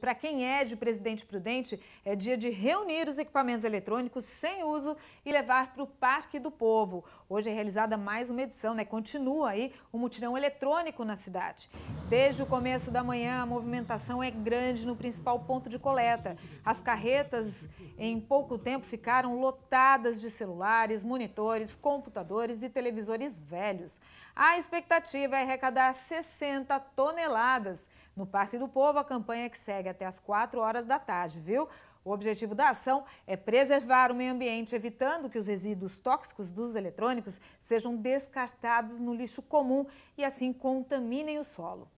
Para quem é de Presidente Prudente, é dia de reunir os equipamentos eletrônicos sem uso e levar para o Parque do Povo. Hoje é realizada mais uma edição, né? Continua aí o um mutirão eletrônico na cidade. Desde o começo da manhã, a movimentação é grande no principal ponto de coleta. As carretas, em pouco tempo, ficaram lotadas de celulares, monitores, computadores e televisores velhos. A expectativa é arrecadar 60 toneladas. No Parque do Povo, a campanha que segue até as 4 horas da tarde, viu? O objetivo da ação é preservar o meio ambiente, evitando que os resíduos tóxicos dos eletrônicos sejam descartados no lixo comum e assim contaminem o solo.